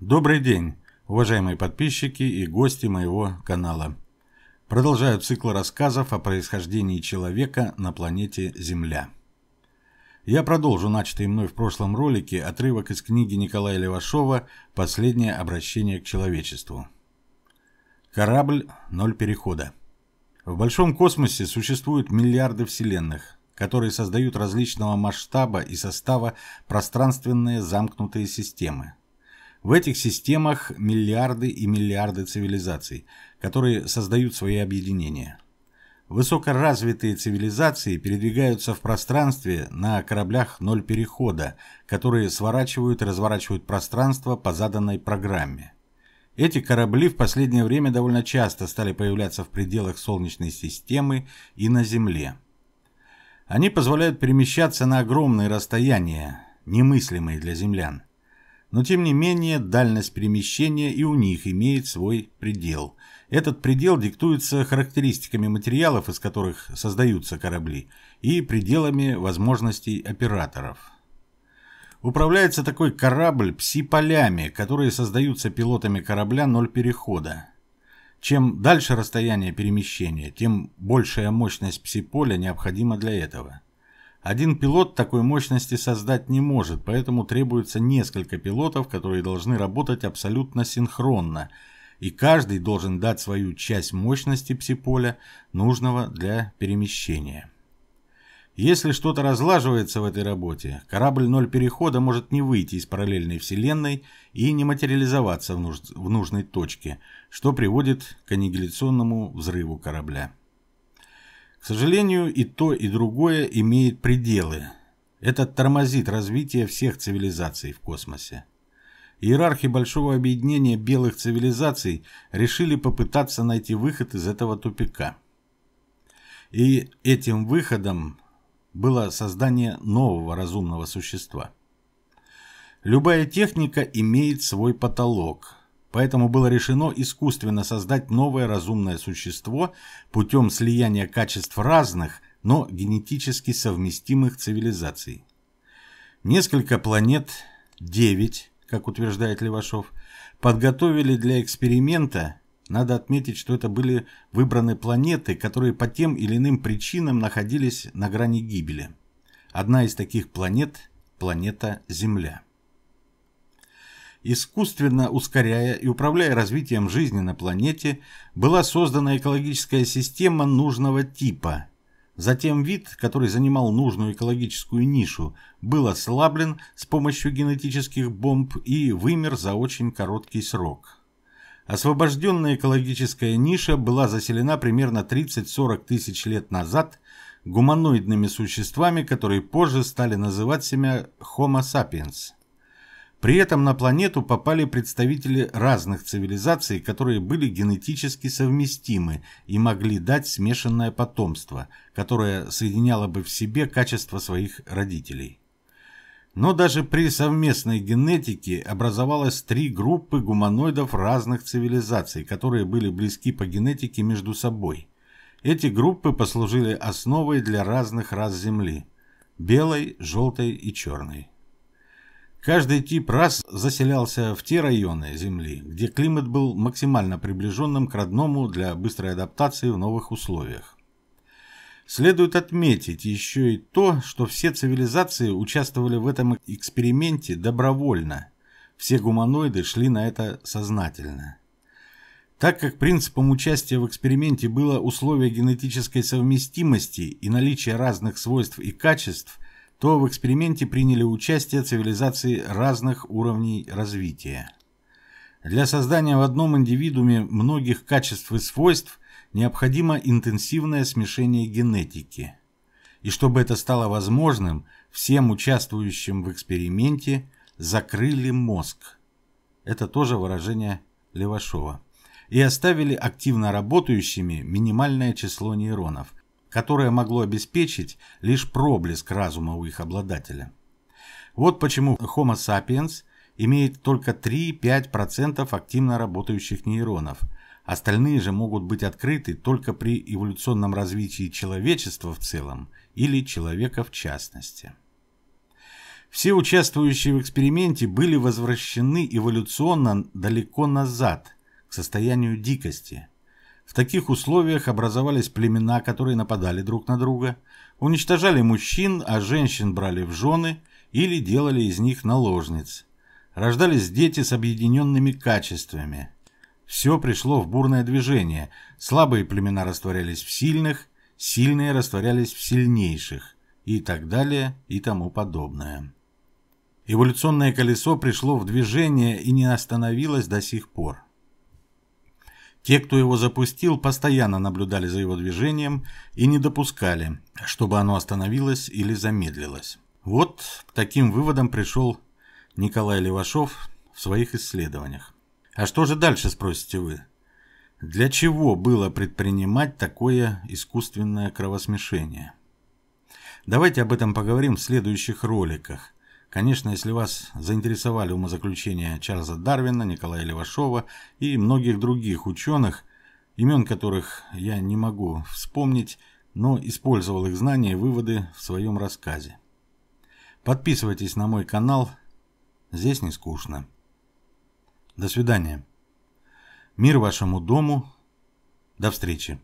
Добрый день, уважаемые подписчики и гости моего канала. Продолжаю цикл рассказов о происхождении человека на планете Земля. Я продолжу начатый мной в прошлом ролике отрывок из книги Николая Левашова «Последнее обращение к человечеству». Корабль «Ноль перехода». В большом космосе существуют миллиарды вселенных, которые создают различного масштаба и состава пространственные замкнутые системы – в этих системах миллиарды и миллиарды цивилизаций, которые создают свои объединения. Высокоразвитые цивилизации передвигаются в пространстве на кораблях ноль перехода, которые сворачивают и разворачивают пространство по заданной программе. Эти корабли в последнее время довольно часто стали появляться в пределах Солнечной системы и на Земле. Они позволяют перемещаться на огромные расстояния, немыслимые для землян. Но тем не менее дальность перемещения и у них имеет свой предел. Этот предел диктуется характеристиками материалов, из которых создаются корабли, и пределами возможностей операторов. Управляется такой корабль пси-полями, которые создаются пилотами корабля ноль перехода. Чем дальше расстояние перемещения, тем большая мощность пси-поля необходима для этого. Один пилот такой мощности создать не может, поэтому требуется несколько пилотов, которые должны работать абсолютно синхронно, и каждый должен дать свою часть мощности псиполя, нужного для перемещения. Если что-то разлаживается в этой работе, корабль «Ноль перехода» может не выйти из параллельной вселенной и не материализоваться в, нуж в нужной точке, что приводит к аннигиляционному взрыву корабля. К сожалению, и то, и другое имеет пределы. Это тормозит развитие всех цивилизаций в космосе. Иерархи Большого Объединения Белых Цивилизаций решили попытаться найти выход из этого тупика. И этим выходом было создание нового разумного существа. Любая техника имеет свой потолок – Поэтому было решено искусственно создать новое разумное существо путем слияния качеств разных, но генетически совместимых цивилизаций. Несколько планет, 9, как утверждает Левашов, подготовили для эксперимента. Надо отметить, что это были выбраны планеты, которые по тем или иным причинам находились на грани гибели. Одна из таких планет – планета Земля искусственно ускоряя и управляя развитием жизни на планете, была создана экологическая система нужного типа. Затем вид, который занимал нужную экологическую нишу, был ослаблен с помощью генетических бомб и вымер за очень короткий срок. Освобожденная экологическая ниша была заселена примерно 30-40 тысяч лет назад гуманоидными существами, которые позже стали называть себя Homo sapiens – при этом на планету попали представители разных цивилизаций, которые были генетически совместимы и могли дать смешанное потомство, которое соединяло бы в себе качества своих родителей. Но даже при совместной генетике образовалось три группы гуманоидов разных цивилизаций, которые были близки по генетике между собой. Эти группы послужили основой для разных рас Земли – белой, желтой и черной. Каждый тип рас заселялся в те районы Земли, где климат был максимально приближенным к родному для быстрой адаптации в новых условиях. Следует отметить еще и то, что все цивилизации участвовали в этом эксперименте добровольно. Все гуманоиды шли на это сознательно. Так как принципом участия в эксперименте было условие генетической совместимости и наличие разных свойств и качеств – то в эксперименте приняли участие цивилизации разных уровней развития. Для создания в одном индивидууме многих качеств и свойств необходимо интенсивное смешение генетики. И чтобы это стало возможным, всем участвующим в эксперименте закрыли мозг. Это тоже выражение Левашова. И оставили активно работающими минимальное число нейронов – которое могло обеспечить лишь проблеск разума у их обладателя. Вот почему Homo sapiens имеет только 3-5% активно работающих нейронов, остальные же могут быть открыты только при эволюционном развитии человечества в целом или человека в частности. Все участвующие в эксперименте были возвращены эволюционно далеко назад, к состоянию дикости, в таких условиях образовались племена, которые нападали друг на друга, уничтожали мужчин, а женщин брали в жены или делали из них наложниц. Рождались дети с объединенными качествами. Все пришло в бурное движение, слабые племена растворялись в сильных, сильные растворялись в сильнейших и так далее и тому подобное. Эволюционное колесо пришло в движение и не остановилось до сих пор. Те, кто его запустил, постоянно наблюдали за его движением и не допускали, чтобы оно остановилось или замедлилось. Вот таким выводом пришел Николай Левашов в своих исследованиях. А что же дальше, спросите вы? Для чего было предпринимать такое искусственное кровосмешение? Давайте об этом поговорим в следующих роликах – Конечно, если вас заинтересовали умозаключения Чарльза Дарвина, Николая Левашова и многих других ученых, имен которых я не могу вспомнить, но использовал их знания и выводы в своем рассказе. Подписывайтесь на мой канал, здесь не скучно. До свидания. Мир вашему дому. До встречи.